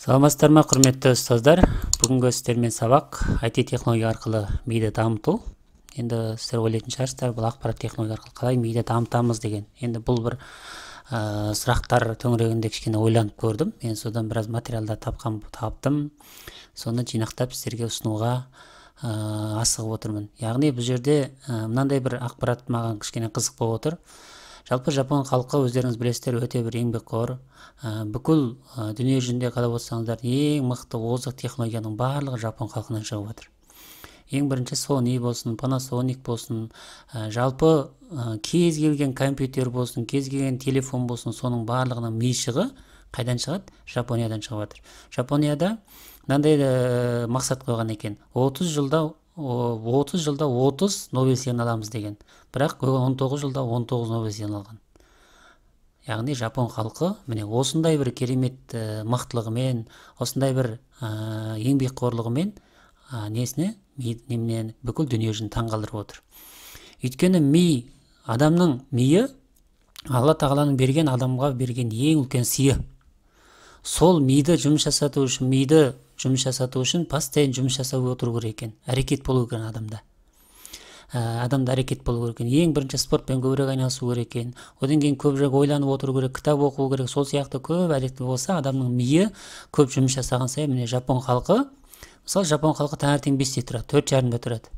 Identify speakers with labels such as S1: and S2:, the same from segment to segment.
S1: саламатсыздар ма құрметті ұстаздар бүгінгі сіздермен сабақ it технология арқылы миды дамыту енді сіздер ойлайтын шығарсыздар бұл ақпарат технология арқылы қалай миды дамытамыз деген енді бұл бір ә, сұрақтар төңірегінде кішкене ойланып көрдім мен содан біраз материалдар тапқан таптым соны жинақтап сіздерге ұсынуға ә, асығып отырмын яғни бұл жерде ә, мынандай бір ақпарат маған кішкене қызық болып отыр жалпы жапон халқы өздеріңіз білесіздер өте бір еңбекқор ә, бүкіл ә, дүние жүзінде қарап отырсаңыздар ең мықты озық технологияның барлығы жапон халқынан шығып жатыр ең бірінші sony болсын panasonic болсын ә, жалпы ә, кез келген компьютер болсын кез келген телефон болсын соның барлығының мишығы қайдан шығады жапониядан шығып жатыр жапонияда мынандай ә, мақсат қойған екен 30 жылда отыз жылда отыз нобель сыйын аламыз деген бірақ он тоғыз жылда он тоғыз нобель сыйын алған яғни жапон халқы міне осындай бір керемет ә, мықтылығымен осындай бір ә, э, еңбекқорлығымен ә, несіне немене бүкіл дүниежүзін таңғалдырып отыр өйткені ми адамның миы алла тағаланың берген адамға берген ең үлкен сыйы сол миды жұмыс жасату үшін миды жұмыс жасату үшін постоянно жұмыс жасап отыру керек екен әрекет болу керек адамда ә, адамда әрекет болу керек екен ең бірінші спортпен көбірек айналысу керек екен одан кейін көбірек ойланып отыру керек кітап оқу керек сол сияқты көп әрекет болса адамның миы көп жұмыс жасаған сайын міне жапон халқы мысалы жапон халқы таңертең бесте тұрады төрт жарымда тұрады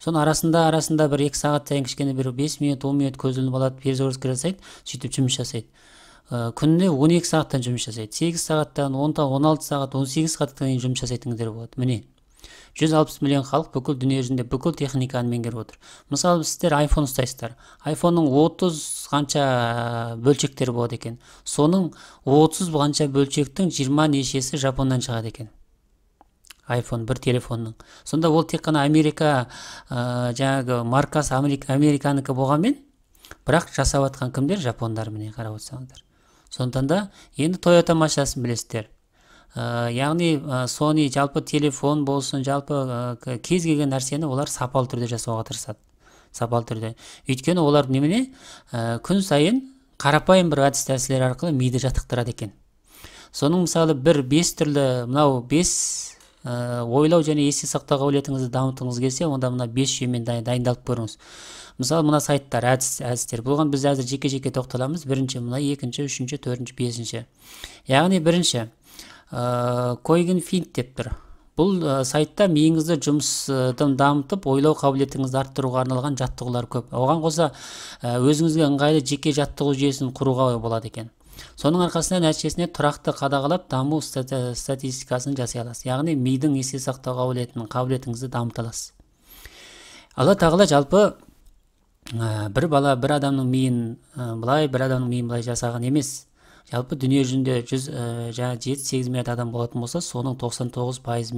S1: соның арасында арасында бір екі сағат сайын кішкене бір бес минут он минут көз ілініп алады перезагрузка жасайды сөйтіп жұмыс жасайды ә, күніне 12 сағаттан жұмыс жасайды сегіз сағаттан 10 он 16 сағат 18 сағатқа дейін жұмыс жасайтындар болады міне 160 миллион халық бүкіл дүние жүзінде бүкіл техниканы меңгеріп отыр мысалы сіздер iPhone ұстайсыздар айфонның отыз қанша э, бөлшектері болады екен соның 30 қанша бөлшектің жиырма нешесі жапоннан шығады екен iPhone бір телефонның сонда ол тек қана америка ә, жаңағы маркасы америка, американікі болғанмен бірақ жасап жатқан кімдер жапондар міне қарап отырсаңыздар сондықтан да енді тойота машинасын білесіздер ә, яғни ә, жалпы телефон болсын жалпы ә, кез келген нәрсені олар сапалы түрде жасауға тырысады сапалы түрде өйткені олар немене ә, күн сайын қарапайым бір әдіс тәсілдер арқылы миды жаттықтырады екен соның мысалы бір бес түрлі мынау бес Э, ойлау және есте сақтау қабілетіңізді дамытқыңыз келсе онда мына бес жүйемен дайындалып көріңіз мысалы мына сайттар әдіс әдістер бұған біз әзір жеке жеке тоқталамыз бірінші мына екінші үшінші төртінші бесінші яғни бірінші ә, э, койгин финт деп тұр бұл ә, сайтта миыңызды жұмыстың дамытып ойлау қабілетіңізді арттыруға арналған жаттығулар көп оған қоса өзіңізге ыңғайлы жеке жаттығу жүйесін құруға болады екен соның арқасында нәтижесінде тұрақты қадағалап даму статистикасын жасай аласыз яғни мидың есте сақтау қабілетін қабілетіңізді дамыта аласыз алла тағала жалпы ә, бір бала бір адамның миын ә, былай бір адамның миын былай жасаған емес жалпы дүние жүзінде жүз ә, жаңа жеті сегіз миллиард адам болатын болса соның тоқсан тоғыз пайыз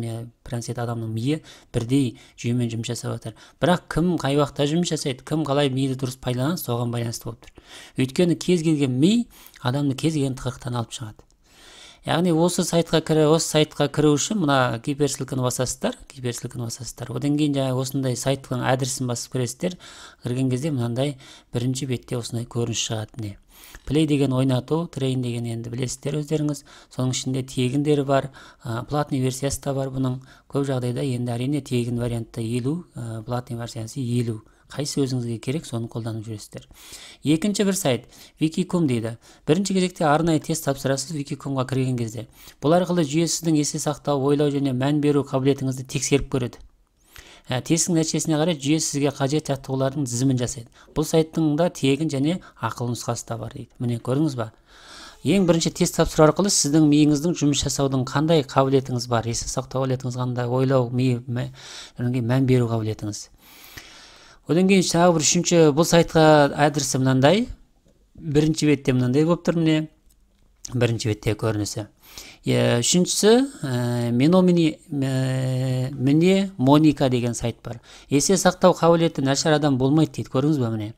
S1: процент адамның миы бірдей жүйемен жұмыс жасап жатыр бірақ кім қай уақытта жұмыс жасайды кім қалай миды дұрыс пайдаланады соған байланысты болып тұр өйткені кез келген ми адамды кез келген тығырықтан алып шығады яғни осы сайтқа кірі осы сайтқа кіру үшін мына гиперсілкіні басасыздар сілкіні басасыздар одан кейін жаңағы осындай сайттың адресін басып кіресіздер кірген кезде мынандай бірінші бетте осындай көрініс шығады міне плей деген ойнату трейн деген енді білесіздер өздеріңіз соның ішінде тегіндері бар ә, платный версиясы да бар бұның көп жағдайда енді әрине тегін вариантта елу ә, платный версиясы елу қайсы өзіңізге керек соны қолданып жүресіздер екінші бір сайт викикум дейді бірінші кезекте арнайы тест тапсырасыз викикумға кірген кезде бұл арқылы жүйе сіздің есте сақтау ойлау және мән беру қабілетіңізді тексеріп көреді Ә, тестің нәтижесіне қарай жүйе сізге қажет жаттығулардың тізімін жасайды бұл сайттың да тегін және ақылы нұсқасы да бар дейді міне көрдіңіз ба ең бірінші тест тапсыру арқылы сіздің миыңыздың жұмыс жасаудың қандай қабілетіңіз бар есте сақтау қабілетіңіз қандай ойлау ми мән беру қабілетіңіз одан кейін тағы бір үшінші бұл сайтқа адресі мынандай бірінші бетте мынандай болып тұр міне бірінші беттегі көрінісі үшіншісі меномини міне моника деген сайт бар есте сақтау қабілеті нашар адам болмайды дейді көрдіңіз ба міне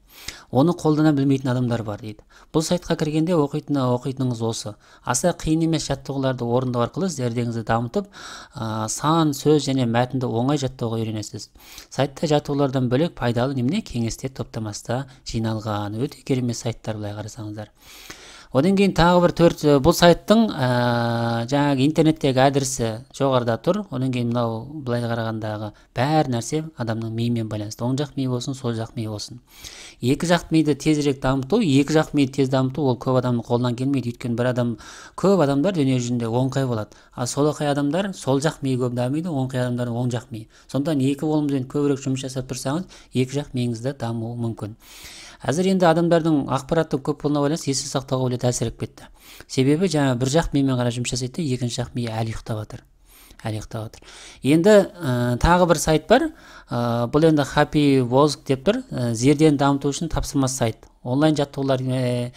S1: оны қолдана білмейтін адамдар бар дейді бұл сайтқа кіргенде оқитын оқитыныңыз осы аса қиын емес жаттығуларды орындау арқылы зердеңізді дамытып ә, сан сөз және мәтінді оңай жаттауға үйренесіз сайтта жаттығулардан бөлек пайдалы немене кеңестер топтамасы да жиналған өте керемет сайттар былай қарасаңыздар одан кейін тағы бір төрт э, бұл сайттың ә, жаңағы интернеттегі адресі жоғарыда тұр одан кейін мынау былай қарағандағы бәр нәрсе адамның миымен байланысты оң жақ ми болсын сол жақ ми болсын екі жақ миды тезірек дамыту екі жақ миды тез дамыту ол көп адамның қолынан келмейді өйткені бір адам көп адамдар дүние жүзінде оңқай болады ал солақай адамдар сол жақ миы көп дамиды оңқай адамдар оң жақ ми сондықтан екі қолымызбен көбірек жұмыс жасап тұрсаңыз екі жақ миыңыз да дамуы мүмкін әзір енді адамдардың ақпараттың көп болуына байланысты есте сақтауға әлсіреп кетті себебі жаңа бір жақ мимен ғана жұмыс жасайды да екінші жақ миы әлі ұйықтап жатыр әлі ұйықтап жатыр енді тағы бір сайт бар ә, бұл енді хаппи воск деп тұр ә, зердені дамыту үшін тапсырмасы сайт онлайн жаттығулар ә,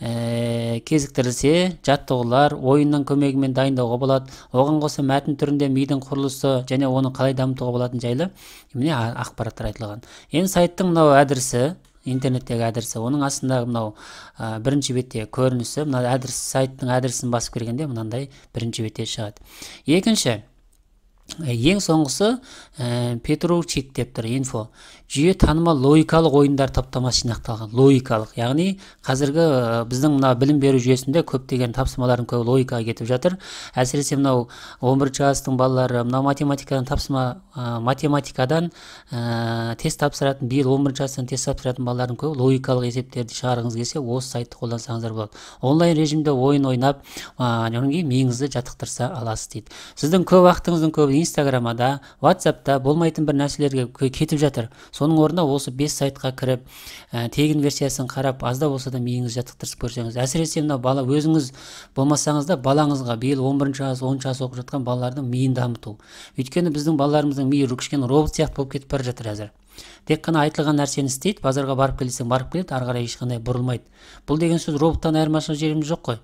S1: ә, кезіктірілсе жаттығулар ойынның көмегімен дайындауға болады оған қоса мәтін түрінде мидың құрылысы және оны қалай дамытуға болатыны жайлы міне ақпараттар айтылған енді сайттың мынау адресі интернеттегі адресі оның астындағы мынау ә, бірінші бетте көрінісі мына адрес сайттың адресін басып кіргенде мынандай бірінші бетте шығады екінші Э, ең соңғысы ә, э, чит деп тұр инфо жүйе танымал логикалық ойындар таптамасы жинақталған логикалық яғни қазіргі э, біздің мына білім беру жүйесінде көптеген тапсырмалардың көбі логикаға кетіп жатыр әсіресе мынау он бірінші класстың балалары мынау математикадан тапсырма ә, математикадан ә, тест тапсыратын биыл он бірінші класстан тест тапсыратын балалардың көбі логикалық есептерді шығарғыңыз келсе осы сайтты қолдансаңыздар болады онлайн режимде ойын ойнап одан кейін миыңызды жаттықтырса аласыз дейді сіздің көп уақытыңыздың көбі инстаграмда ватсапта болмайтын бір нәрселерге кетіп жатыр соның орнына осы бес сайтқа кіріп ә, тегін версиясын қарап аз да болса да миыңызды жаттықтырып көрсеңіз әсіресе мына бала өзіңіз болмасаңыз да балаңызға биыл он бірінші класс оныншы класс оқып жатқан балалардың миын дамыту өйткені біздің балаларымыздың миы кішкене робот сияқты болып кетіп бара жатыр әзір тек қана айтылған нәрсені істейді базарға барып кел барып келеді ары қарай ешқандай бұрылмайды бұл деген сөз роботтан айырмашылық жеріміз жоқ қой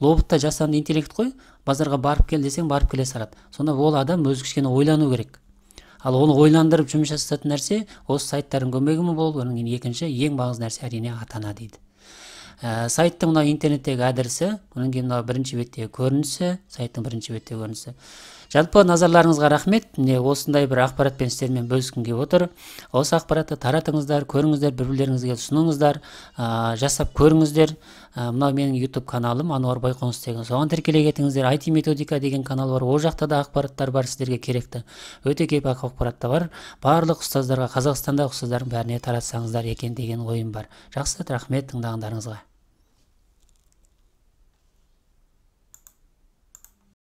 S1: Лоботта жасанды интеллект қой базарға барып кел десең барып келе салады сонда ол адам өзі кішкене ойлану керек ал оны ойландырып жұмыс жасататын нәрсе осы сайттардың көмегімен болып одан кейін екінші ең маңызды нәрсе әрине ата ана дейді ә, сайттың мына интернеттегі адресі одан кейін мынау бірінші беттегі көрінісі сайттың бірінші беттегі көрінісі жалпы назарларыңызға рахмет міне осындай бір ақпаратпен сіздермен бөліскім келіп отыр осы ақпаратты таратыңыздар көріңіздер бір бірлеріңізге ұсыныңыздар ә, жасап көріңіздер ә, мынау менің YouTube каналым Ануар Байқоныс деген соған тіркеле кетіңіздер айти методика деген канал бар ол жақта да ақпараттар бар сіздерге керекті өте көп ақпараттар бар барлық ұстаздарға қазақстандағы ұстаздардың бәріне таратсаңыздар екен деген ойым бар жақсы рахмет тыңдағандарыңызға